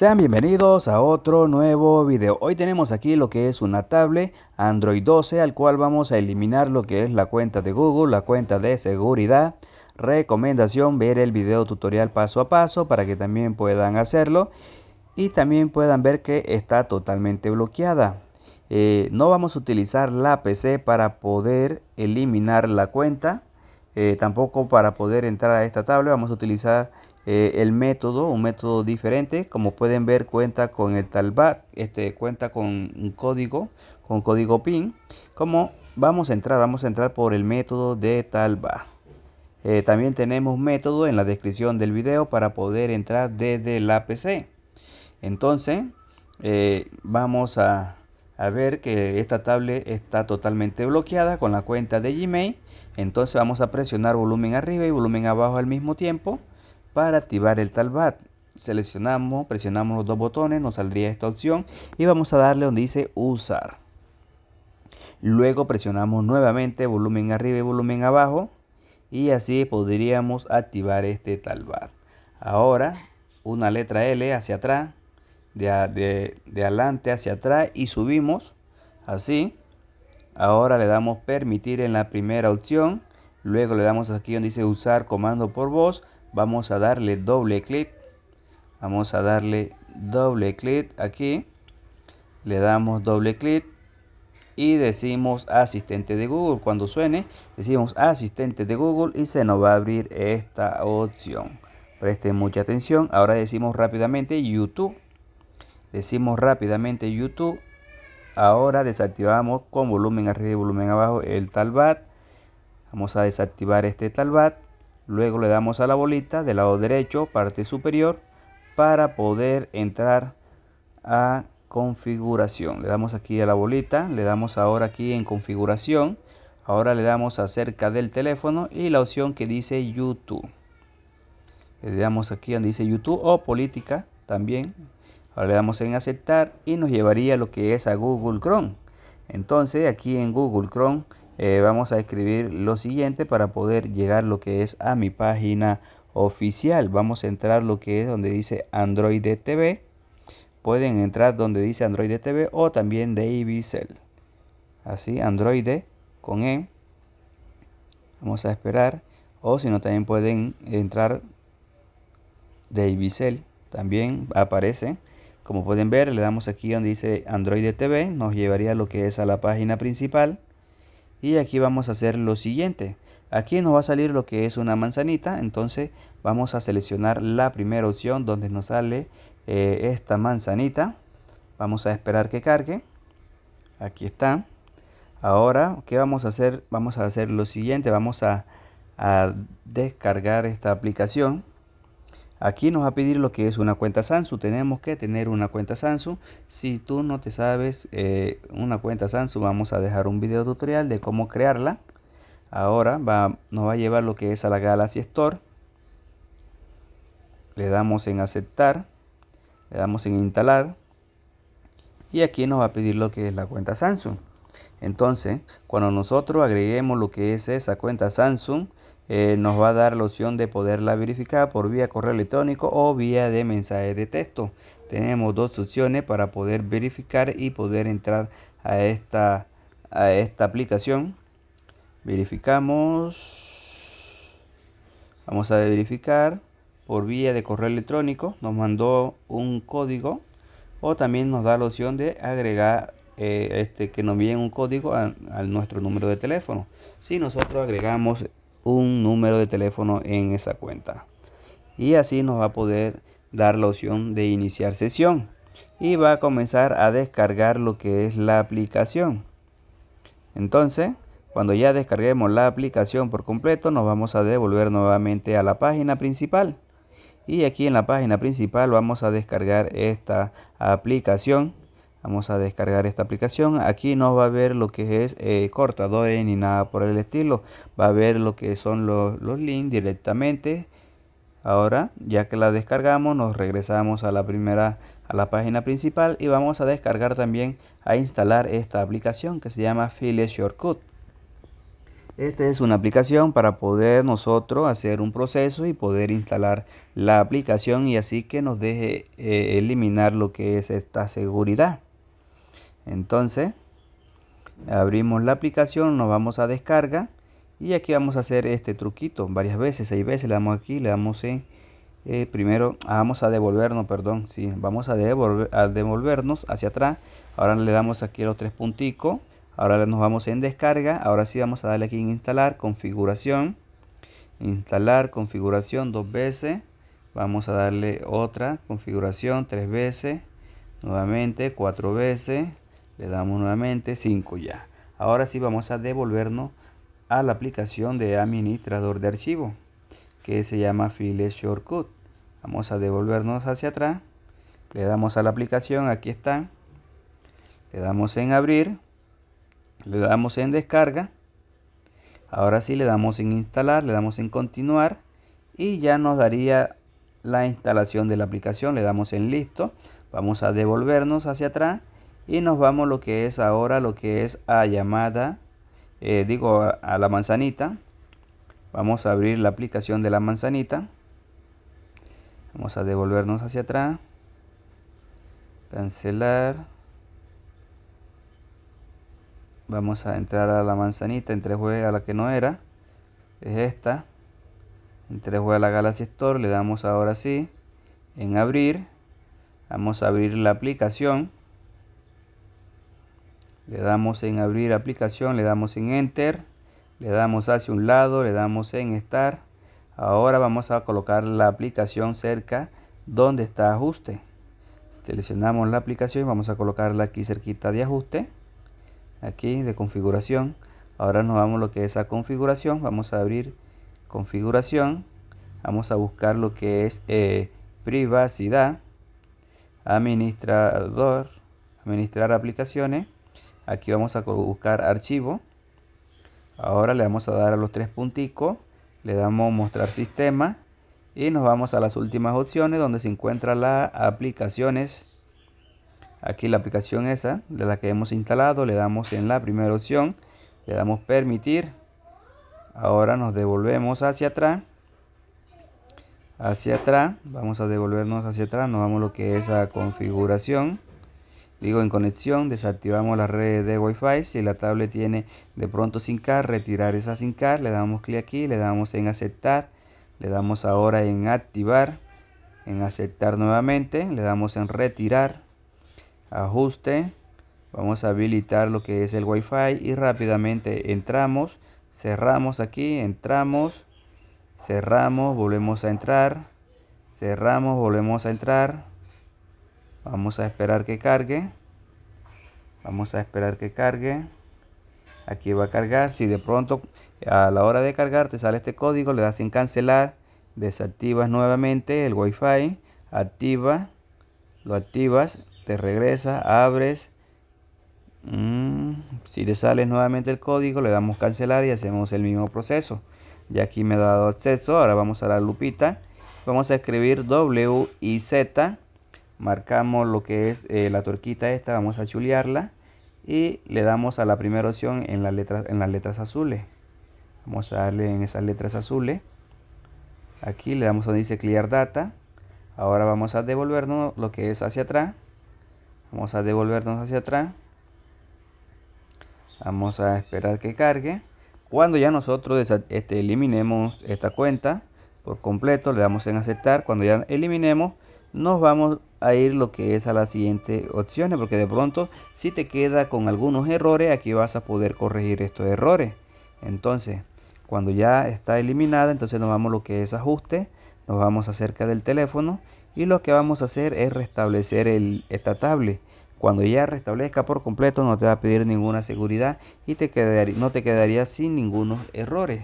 Sean bienvenidos a otro nuevo video. Hoy tenemos aquí lo que es una tablet Android 12 al cual vamos a eliminar lo que es la cuenta de Google, la cuenta de seguridad. Recomendación ver el video tutorial paso a paso para que también puedan hacerlo y también puedan ver que está totalmente bloqueada. Eh, no vamos a utilizar la PC para poder eliminar la cuenta. Eh, tampoco para poder entrar a esta tablet vamos a utilizar eh, el método, un método diferente. Como pueden ver, cuenta con el Talbot. este, cuenta con un código, con código PIN. Como vamos a entrar, vamos a entrar por el método de Talbot. Eh, también tenemos método en la descripción del video para poder entrar desde la PC. Entonces, eh, vamos a, a ver que esta tablet está totalmente bloqueada con la cuenta de Gmail. Entonces vamos a presionar volumen arriba y volumen abajo al mismo tiempo para activar el talbat. Seleccionamos, presionamos los dos botones, nos saldría esta opción y vamos a darle donde dice usar. Luego presionamos nuevamente volumen arriba y volumen abajo y así podríamos activar este talbat. Ahora una letra L hacia atrás, de, de adelante hacia atrás y subimos así. Ahora le damos permitir en la primera opción. Luego le damos aquí donde dice usar comando por voz vamos a darle doble clic vamos a darle doble clic aquí le damos doble clic y decimos asistente de google cuando suene decimos asistente de google y se nos va a abrir esta opción presten mucha atención ahora decimos rápidamente youtube decimos rápidamente youtube ahora desactivamos con volumen arriba y volumen abajo el talbat vamos a desactivar este talbat Luego le damos a la bolita del lado derecho, parte superior, para poder entrar a configuración. Le damos aquí a la bolita, le damos ahora aquí en configuración. Ahora le damos acerca del teléfono y la opción que dice YouTube. Le damos aquí donde dice YouTube o política también. Ahora le damos en aceptar y nos llevaría a lo que es a Google Chrome. Entonces aquí en Google Chrome eh, vamos a escribir lo siguiente para poder llegar lo que es a mi página oficial. Vamos a entrar lo que es donde dice Android TV. Pueden entrar donde dice Android TV o también davisel Así, Android con E. Vamos a esperar. O si no, también pueden entrar davisel También aparece. Como pueden ver, le damos aquí donde dice Android TV. Nos llevaría lo que es a la página principal y aquí vamos a hacer lo siguiente aquí nos va a salir lo que es una manzanita entonces vamos a seleccionar la primera opción donde nos sale eh, esta manzanita vamos a esperar que cargue aquí está ahora qué vamos a hacer vamos a hacer lo siguiente vamos a descargar esta aplicación Aquí nos va a pedir lo que es una cuenta Samsung. Tenemos que tener una cuenta Samsung. Si tú no te sabes eh, una cuenta Samsung, vamos a dejar un video tutorial de cómo crearla. Ahora va, nos va a llevar lo que es a la Galaxy Store. Le damos en aceptar. Le damos en instalar. Y aquí nos va a pedir lo que es la cuenta Samsung. Entonces, cuando nosotros agreguemos lo que es esa cuenta Samsung, eh, nos va a dar la opción de poderla verificar por vía correo electrónico o vía de mensaje de texto. Tenemos dos opciones para poder verificar y poder entrar a esta, a esta aplicación. Verificamos. Vamos a verificar por vía de correo electrónico. Nos mandó un código o también nos da la opción de agregar eh, este que nos viene un código a, nuestro número de teléfono si nosotros agregamos un número de teléfono en esa cuenta. Y así nos va a poder dar la opción de iniciar sesión. Y va a comenzar a descargar lo que es la aplicación. Entonces, cuando ya descarguemos la aplicación por completo, nos vamos a devolver nuevamente a la página principal. Y aquí en la página principal vamos a descargar esta aplicación Vamos a descargar esta aplicación. Aquí no va a ver lo que es eh, cortadores ni nada por el estilo. Va a ver lo que son los, links directamente. Ahora, ya que la descargamos, nos regresamos a la primera a la página principal y vamos a descargar también a instalar esta aplicación que se llama File Shortcut. Esta es una aplicación para poder nosotros hacer un proceso y poder instalar la aplicación y así que nos deje eh, eliminar lo que es esta seguridad. Entonces, abrimos la aplicación, nos vamos a descarga y aquí vamos a hacer este truquito varias veces, seis veces, le damos aquí, le damos en, eh, primero, ah, vamos a devolvernos, perdón, sí, vamos a, devolver, a devolvernos hacia atrás, ahora le damos aquí los tres punticos, ahora nos vamos en descarga, ahora sí vamos a darle aquí en instalar, configuración, instalar, configuración dos veces, vamos a darle otra configuración tres veces, nuevamente cuatro veces, le damos nuevamente 5 ya. Ahora sí vamos a devolvernos a la aplicación de administrador de archivo que se llama File Shortcut. Vamos a devolvernos hacia atrás. Le damos a la aplicación, aquí está. Le damos en abrir. Le damos en descarga. Ahora sí le damos en instalar, le damos en continuar y ya nos daría la instalación de la aplicación. Le damos en listo. Vamos a devolvernos hacia atrás y nos vamos lo que es ahora lo que es a llamada eh, digo a, la manzanita vamos a abrir la aplicación de la manzanita vamos a devolvernos hacia atrás cancelar vamos a entrar a la manzanita entre juega a la que no era es esta entre juega a la galaxy store le damos ahora sí en abrir vamos a abrir la aplicación le damos en abrir aplicación, le damos en enter, le damos hacia un lado, le damos en estar. Ahora vamos a colocar la aplicación cerca donde está ajuste. Seleccionamos la aplicación vamos a colocarla aquí cerquita de ajuste, aquí de configuración. Ahora nos vamos a lo que es a configuración, vamos a abrir configuración, vamos a buscar lo que es eh, privacidad, administrador, administrar aplicaciones aquí vamos a buscar archivo ahora le vamos a dar a los tres puntitos le damos mostrar sistema y nos vamos a las últimas opciones donde se encuentra las aplicaciones aquí la aplicación esa de la que hemos instalado le damos en la primera opción le damos permitir ahora nos devolvemos hacia atrás hacia atrás vamos a devolvernos hacia atrás nos vamos a lo que es a configuración digo en conexión, desactivamos la red de Wi-Fi. Si la tablet tiene de pronto car retirar esa car le damos clic aquí, le damos en aceptar, le damos ahora en activar, en aceptar nuevamente, le damos en retirar, ajuste, vamos a habilitar lo que es el Wi-Fi y rápidamente entramos, cerramos aquí, entramos, cerramos, volvemos a entrar, cerramos, volvemos a entrar Vamos a esperar que cargue. Vamos a esperar que cargue. Aquí va a cargar. Si de pronto a la hora de cargar te sale este código, le das en cancelar. Desactivas nuevamente el wifi Activa. Lo activas. Te regresas. Abres. Mm, si te sales nuevamente el código, le damos cancelar y hacemos el mismo proceso. Ya aquí me ha dado acceso. Ahora vamos a la lupita. Vamos a escribir W y Z marcamos lo que es eh, la torquita esta, vamos a chulearla y le damos a la primera opción en, las letras en las letras azules. Vamos a darle en esas letras azules. Aquí le damos donde dice Clear Data. Ahora vamos a devolvernos lo que es hacia atrás. Vamos a devolvernos hacia atrás. Vamos a esperar que cargue. Cuando ya nosotros este, eliminemos esta cuenta por completo, le damos en aceptar. Cuando ya eliminemos, nos vamos a ir lo que es a la siguiente opciones porque de pronto si te queda con algunos errores aquí vas a poder corregir estos errores entonces cuando ya está eliminada entonces nos vamos a lo que es ajuste nos vamos acerca del teléfono y lo que vamos a hacer es restablecer el, esta tablet cuando ya restablezca por completo no te va a pedir ninguna seguridad y te quedaría, no te quedaría sin ningunos errores